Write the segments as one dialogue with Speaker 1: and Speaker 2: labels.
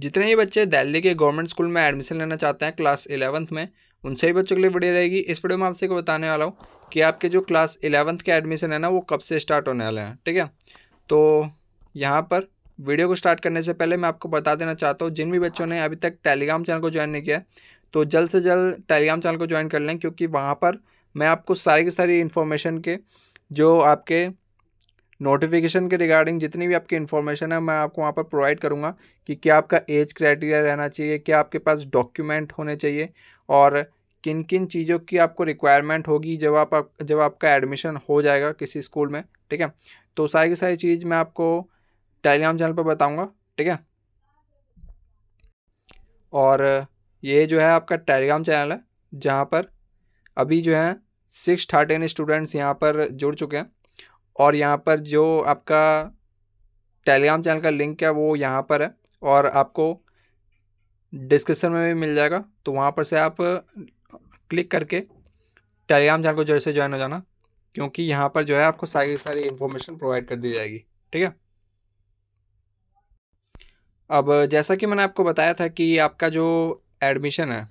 Speaker 1: जितने ही बच्चे दिल्ली के गवर्नमेंट स्कूल में एडमिशन लेना चाहते हैं क्लास इलेवंथ में उन सभी बच्चों के लिए वीडियो रहेगी इस वीडियो में आपसे बताने वाला हूँ कि आपके जो क्लास इलेवंथ के एडमिशन है ना वो कब से स्टार्ट होने वाले हैं ठीक है तो यहाँ पर वीडियो को स्टार्ट करने से पहले मैं आपको बता देना चाहता हूँ जिन भी बच्चों ने अभी तक टेलीग्राम चैनल को ज्वाइन नहीं किया तो जल्द से जल्द टेलीग्राम चैनल को ज्वाइन कर लें क्योंकि वहाँ पर मैं आपको सारी की सारी इन्फॉर्मेशन के जो आपके नोटिफिकेशन के रिगार्डिंग जितनी भी आपकी इन्फॉर्मेशन है मैं आपको वहाँ पर प्रोवाइड करूँगा कि क्या आपका एज क्राइटेरिया रहना चाहिए क्या आपके पास डॉक्यूमेंट होने चाहिए और किन किन चीज़ों की आपको रिक्वायरमेंट होगी जब आप जब आपका एडमिशन हो जाएगा किसी स्कूल में ठीक है तो सारी की सारी चीज़ मैं आपको टेलीग्राम चैनल पर बताऊँगा ठीक है और ये जो है आपका टेलीग्राम चैनल है जहाँ पर अभी जो है सिक्स थर्टीन स्टूडेंट्स यहाँ पर जुड़ चुके हैं और यहाँ पर जो आपका टेलीग्राम चैनल का लिंक है वो यहाँ पर है और आपको डिस्क्रिप्शन में भी मिल जाएगा तो वहाँ पर से आप क्लिक करके टेलीग्राम चैनल को जैसे ज्वाइन हो जाना क्योंकि यहाँ पर जो है आपको सारी सारी इन्फॉर्मेशन प्रोवाइड कर दी जाएगी ठीक है अब जैसा कि मैंने आपको बताया था कि आपका जो एडमिशन है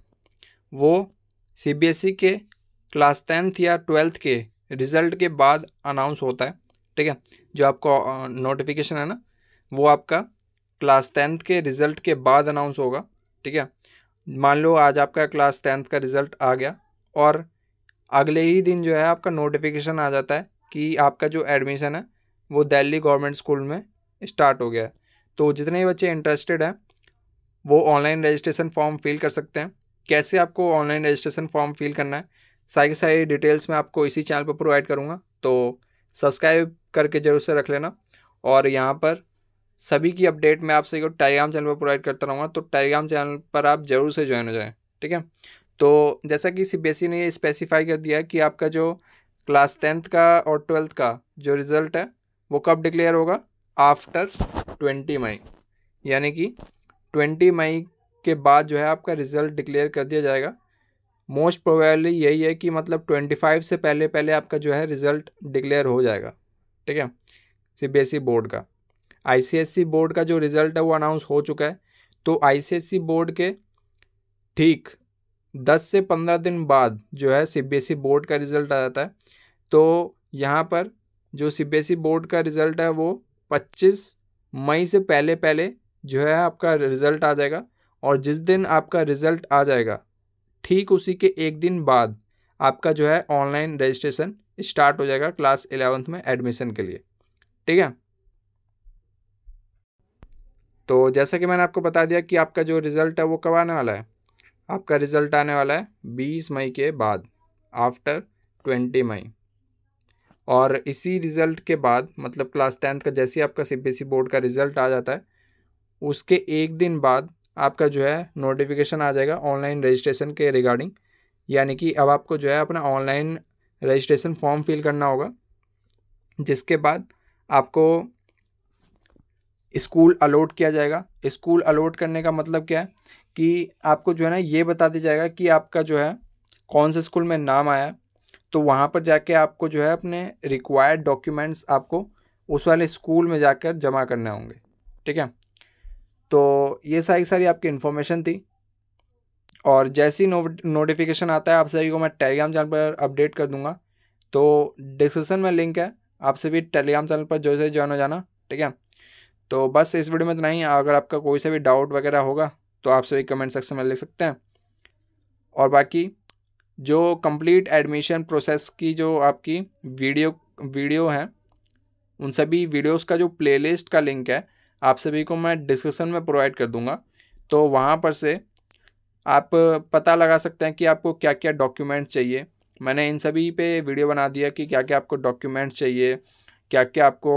Speaker 1: वो सी e के क्लास टेंथ या ट्वेल्थ के रिज़ल्ट के बाद अनाउंस होता है ठीक है जो आपको नोटिफिकेशन है ना वो आपका क्लास टेंथ के रिज़ल्ट के बाद अनाउंस होगा ठीक है मान लो आज आपका क्लास टेंथ का रिज़ल्ट आ गया और अगले ही दिन जो है आपका नोटिफिकेशन आ जाता है कि आपका जो एडमिशन है वो दिल्ली गवर्नमेंट स्कूल में स्टार्ट हो गया है तो जितने भी बच्चे इंटरेस्टेड हैं वो ऑनलाइन रजिस्ट्रेशन फॉर्म फिल कर सकते हैं कैसे आपको ऑनलाइन रजिस्ट्रेशन फॉर्म फिल करना है सारी की सारी डिटेल्स मैं आपको इसी चैनल पर प्रोवाइड करूँगा तो सब्सक्राइब करके ज़रूर से रख लेना और यहाँ पर सभी की अपडेट मैं आपसे को टेलीग्राम चैनल पर प्रोवाइड करता रहूँगा तो टेलीग्राम चैनल पर आप ज़रूर से ज्वाइन हो जाएँ ठीक है तो जैसा कि सी e ने ये स्पेसिफाई कर दिया है कि आपका जो क्लास टेंथ का और ट्वेल्थ का जो रिज़ल्ट है वो कब डिक्लेयर होगा आफ्टर ट्वेंटी मई यानी कि ट्वेंटी मई के बाद जो है आपका रिज़ल्ट डिक्लेयर कर दिया जाएगा मोस्ट प्रोबेबली यही है कि मतलब ट्वेंटी फाइव से पहले पहले आपका जो है रिज़ल्ट डिक्लेयर हो जाएगा ठीक है सीबीएसई बोर्ड का आईसीएसई बोर्ड का जो रिज़ल्ट है वो अनाउंस हो चुका है तो आईसीएसई बोर्ड के ठीक दस से पंद्रह दिन बाद जो है सीबीएसई बोर्ड का रिज़ल्ट आ जाता है तो यहाँ पर जो सीबीएसई बोर्ड का रिज़ल्ट है वो पच्चीस मई से पहले पहले जो है आपका रिज़ल्ट आ जाएगा और जिस दिन आपका रिज़ल्ट आ जाएगा ठीक उसी के एक दिन बाद आपका जो है ऑनलाइन रजिस्ट्रेशन स्टार्ट हो जाएगा क्लास इलेवेंथ में एडमिशन के लिए ठीक है तो जैसा कि मैंने आपको बता दिया कि आपका जो रिज़ल्ट है वो कब आने वाला है आपका रिज़ल्ट आने वाला है बीस मई के बाद आफ्टर ट्वेंटी मई और इसी रिज़ल्ट के बाद मतलब क्लास टेंथ का जैसे ही आपका सी बोर्ड e का रिज़ल्ट आ जाता है उसके एक दिन बाद आपका जो है नोटिफिकेशन आ जाएगा ऑनलाइन रजिस्ट्रेशन के रिगार्डिंग यानी कि अब आपको जो है अपना ऑनलाइन रजिस्ट्रेशन फॉर्म फिल करना होगा जिसके बाद आपको स्कूल अलॉट किया जाएगा स्कूल अलोट करने का मतलब क्या है कि आपको जो है ना ये बता दिया जाएगा कि आपका जो है कौन से स्कूल में नाम आया तो वहाँ पर जाके आपको जो है अपने रिक्वायर्ड डॉक्यूमेंट्स आपको उस वाले स्कूल में जाकर जमा करने होंगे ठीक है तो ये सारी सारी आपकी इन्फॉर्मेशन थी और जैसे ही नो, नोटिफिकेशन आता है आप सभी को मैं टेलीग्राम चैनल पर अपडेट कर दूंगा तो डिस्क्रिप्शन में लिंक है आप सभी टेलीग्राम चैनल पर जो से ज्वाइन हो जाना ठीक है तो बस इस वीडियो में इतना ही अगर आपका कोई सा भी डाउट वगैरह होगा तो आप सभी कमेंट सेक्शन में लिख सकते हैं और बाकी जो कंप्लीट एडमिशन प्रोसेस की जो आपकी वीडियो वीडियो हैं उन सभी वीडियोस का जो प्लेलिस्ट का लिंक है आप सभी को मैं डिस्क्रिप्शन में प्रोवाइड कर दूँगा तो वहाँ पर से आप पता लगा सकते हैं कि आपको क्या क्या डॉक्यूमेंट्स चाहिए मैंने इन सभी पे वीडियो बना दिया कि क्या क्या आपको डॉक्यूमेंट्स चाहिए क्या क्या आपको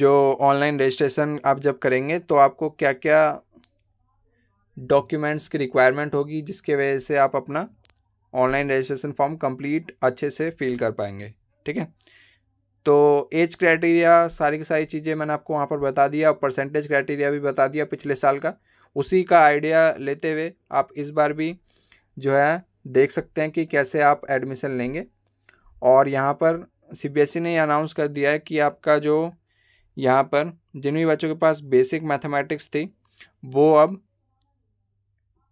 Speaker 1: जो ऑनलाइन रजिस्ट्रेशन आप जब करेंगे तो आपको क्या क्या डॉक्यूमेंट्स की रिक्वायरमेंट होगी जिसके वजह से आप अपना ऑनलाइन रजिस्ट्रेशन फॉर्म कंप्लीट अच्छे से फिल कर पाएंगे ठीक है तो एज क्राइटेरिया सारी की सारी चीज़ें मैंने आपको वहाँ पर बता दिया और परसेंटेज क्राइटेरिया भी बता दिया पिछले साल का उसी का आइडिया लेते हुए आप इस बार भी जो है देख सकते हैं कि कैसे आप एडमिशन लेंगे और यहाँ पर सीबीएसई e ने अनाउंस कर दिया है कि आपका जो यहाँ पर जिन भी बच्चों के पास बेसिक मैथमेटिक्स थी वो अब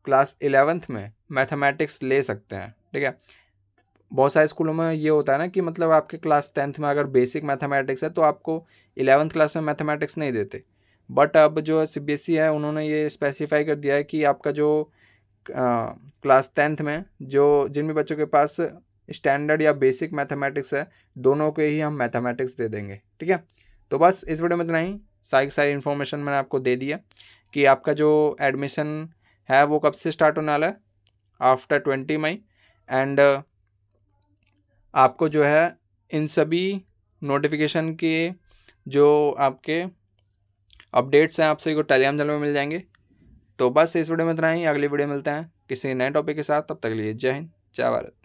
Speaker 1: क्लास एलेवेंथ में मैथमेटिक्स ले सकते हैं ठीक है बहुत सारे स्कूलों में ये होता है ना कि मतलब आपके क्लास टेंथ में अगर बेसिक मैथमेटिक्स है तो आपको इलेवंथ क्लास में मैथमेटिक्स नहीं देते बट अब जो सी e है उन्होंने ये स्पेसिफाई कर दिया है कि आपका जो क्लास टेंथ में जो जिन भी बच्चों के पास स्टैंडर्ड या बेसिक मैथमेटिक्स है दोनों के ही हम मैथमेटिक्स दे देंगे ठीक है तो बस इस वीडियो में इतना ही सारी सारी इन्फॉर्मेशन मैंने आपको दे दिया कि आपका जो एडमिशन है वो कब से स्टार्ट होने वाला है आफ्टर ट्वेंटी मई एंड आपको जो है इन सभी नोटिफिकेशन के जो आपके अपडेट्स हैं आपसे को टेलीग्राम चैनल में मिल जाएंगे तो बस इस वीडियो में इतना ही अगली वीडियो मिलते हैं किसी नए टॉपिक के साथ तब तक लिए जय हिंद जय भारत